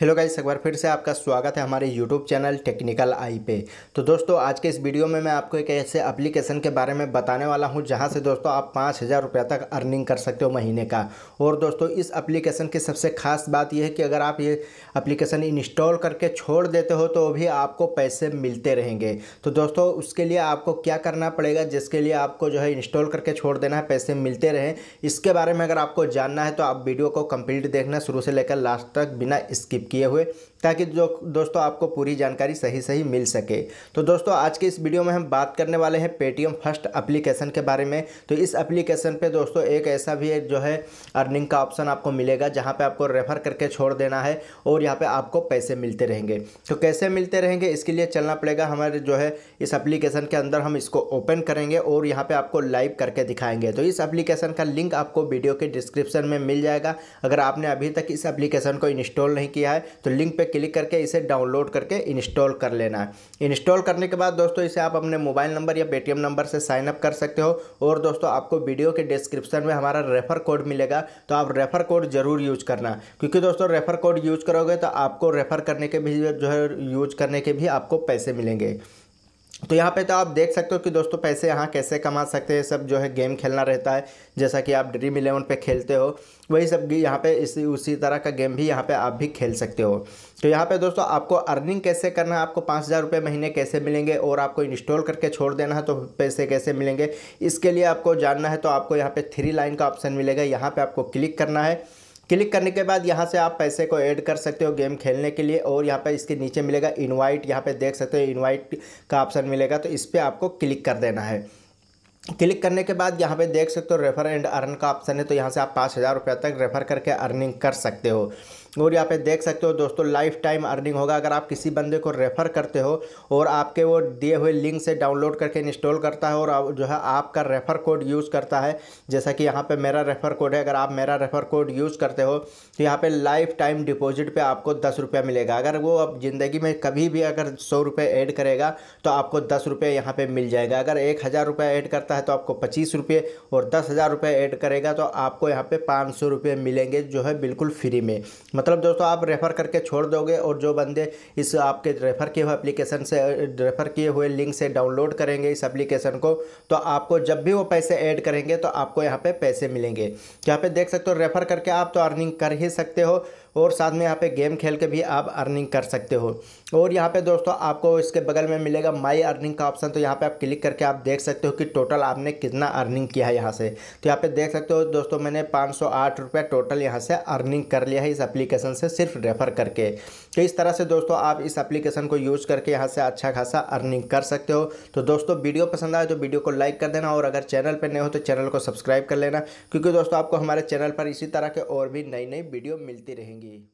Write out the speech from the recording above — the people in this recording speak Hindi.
हेलो गाइस एक बार फिर से आपका स्वागत है हमारे यूट्यूब चैनल टेक्निकल आई पे तो दोस्तों आज के इस वीडियो में मैं आपको एक ऐसे एप्लीकेशन के बारे में बताने वाला हूं जहां से दोस्तों आप पाँच हज़ार रुपये तक अर्निंग कर सकते हो महीने का और दोस्तों इस एप्लीकेशन की सबसे खास बात यह है कि अगर आप ये अप्लीकेशन इंस्टॉल करके छोड़ देते हो तो भी आपको पैसे मिलते रहेंगे तो दोस्तों उसके लिए आपको क्या करना पड़ेगा जिसके लिए आपको जो है इंस्टॉल करके छोड़ देना है पैसे मिलते रहें इसके बारे में अगर आपको जानना है तो आप वीडियो को कम्प्लीट देखना शुरू से लेकर लास्ट तक बिना स्किप स्किप किए हुए ताकि जो दोस्तों आपको पूरी जानकारी सही सही मिल सके तो दोस्तों आज के इस वीडियो में हम बात करने वाले हैं पेटीएम फर्स्ट एप्लीकेशन के बारे में तो इस एप्लीकेशन पे दोस्तों एक ऐसा भी एक जो है अर्निंग का ऑप्शन आपको मिलेगा जहाँ पे आपको रेफ़र करके छोड़ देना है और यहाँ पे आपको पैसे मिलते रहेंगे तो कैसे मिलते रहेंगे इसके लिए चलना पड़ेगा हमारे जो है इस एप्लीकेशन के अंदर हम इसको ओपन करेंगे और यहाँ पर आपको लाइव करके दिखाएंगे तो इस एप्लीकेशन का लिंक आपको वीडियो के डिस्क्रिप्शन में मिल जाएगा अगर आपने अभी तक इस एप्लीकेशन को इंस्टॉल नहीं किया है तो लिंक पे क्लिक करके इसे डाउनलोड करके इंस्टॉल कर लेना है इंस्टॉल करने के बाद दोस्तों इसे आप अपने मोबाइल नंबर या पेटीएम नंबर से साइनअप कर सकते हो और दोस्तों आपको वीडियो के डिस्क्रिप्शन में हमारा रेफर कोड मिलेगा तो आप रेफर कोड जरूर यूज करना क्योंकि दोस्तों रेफर कोड यूज करोगे तो आपको रेफर करने के भी जो है यूज करने के भी आपको पैसे मिलेंगे तो यहाँ पे तो आप देख सकते हो कि दोस्तों पैसे यहाँ कैसे कमा सकते हैं सब जो है गेम खेलना रहता है जैसा कि आप ड्रीम इलेवन पे खेलते हो वही सब यहाँ पे इसी उसी तरह का गेम भी यहाँ पे आप भी खेल सकते हो तो यहाँ पे दोस्तों आपको अर्निंग कैसे करना है आपको पाँच हज़ार रुपये महीने कैसे मिलेंगे और आपको इंस्टॉल करके छोड़ देना है तो पैसे कैसे मिलेंगे इसके लिए आपको जानना है तो आपको यहाँ पर थ्री लाइन का ऑप्शन मिलेगा यहाँ पर आपको क्लिक करना है क्लिक करने के बाद यहाँ से आप पैसे को ऐड कर सकते हो गेम खेलने के लिए और यहाँ पर इसके नीचे मिलेगा इनवाइट यहाँ पे देख सकते हो इनवाइट का ऑप्शन मिलेगा तो इस पर आपको क्लिक कर देना है क्लिक करने के बाद यहाँ पे देख सकते हो रेफर एंड अर्न का ऑप्शन है तो यहाँ से आप पाँच हज़ार रुपये तक रेफर करके अर्निंग कर सकते हो और यहाँ पे देख सकते हो दोस्तों लाइफ टाइम अर्निंग होगा अगर आप किसी बंदे को रेफ़र करते हो और आपके वो दिए हुए लिंक से डाउनलोड करके इंस्टॉल करता है और जो है आपका रेफ़र कोड यूज़ करता है जैसा कि यहाँ पे मेरा रेफ़र कोड है अगर आप मेरा रेफ़र कोड यूज़ करते हो तो यहाँ पर लाइफ टाइम डिपोज़िट पर आपको दस मिलेगा अगर वो अब ज़िंदगी में कभी भी अगर सौ रुपये ऐड करेगा तो आपको दस रुपये यहाँ पर मिल जाएगा अगर एक हज़ार रुपये ऐड करता है तो आपको पच्चीस रुपये और दस हज़ार रुपये ऐड करेगा तो आपको यहाँ पर पाँच सौ रुपये मिलेंगे जो है बिल्कुल फ्री में मतलब दोस्तों आप रेफ़र करके छोड़ दोगे और जो बंदे इस आपके रेफ़र किए हुए एप्लीकेशन से रेफ़र किए हुए लिंक से डाउनलोड करेंगे इस एप्लीकेशन को तो आपको जब भी वो पैसे ऐड करेंगे तो आपको यहाँ पे पैसे मिलेंगे यहाँ पे देख सकते हो रेफ़र करके आप तो अर्निंग कर ही सकते हो और साथ में यहाँ पे गेम खेल के भी आप अर्निंग कर सकते हो और यहाँ पे दोस्तों आपको इसके बगल में मिलेगा माई अर्निंग का ऑप्शन तो यहाँ पे आप क्लिक करके आप देख सकते हो कि टोटल आपने कितना अर्निंग किया है यहाँ से तो यहाँ पे देख सकते हो दोस्तों मैंने पाँच सौ आठ रुपये टोटल यहाँ से अर्निंग कर लिया है इस अप्लीकेशन से सिर्फ रेफ़र करके तो इस तरह से दोस्तों आप इस अप्लीकेशन को यूज़ करके यहाँ से अच्छा खासा अर्निंग कर सकते हो तो दोस्तों वीडियो पसंद आए तो वीडियो को लाइक कर देना और अगर चैनल पर नए हो तो चैनल को सब्सक्राइब कर लेना क्योंकि दोस्तों आपको हमारे चैनल पर इसी तरह के और भी नई नई वीडियो मिलती रहेंगी होंगे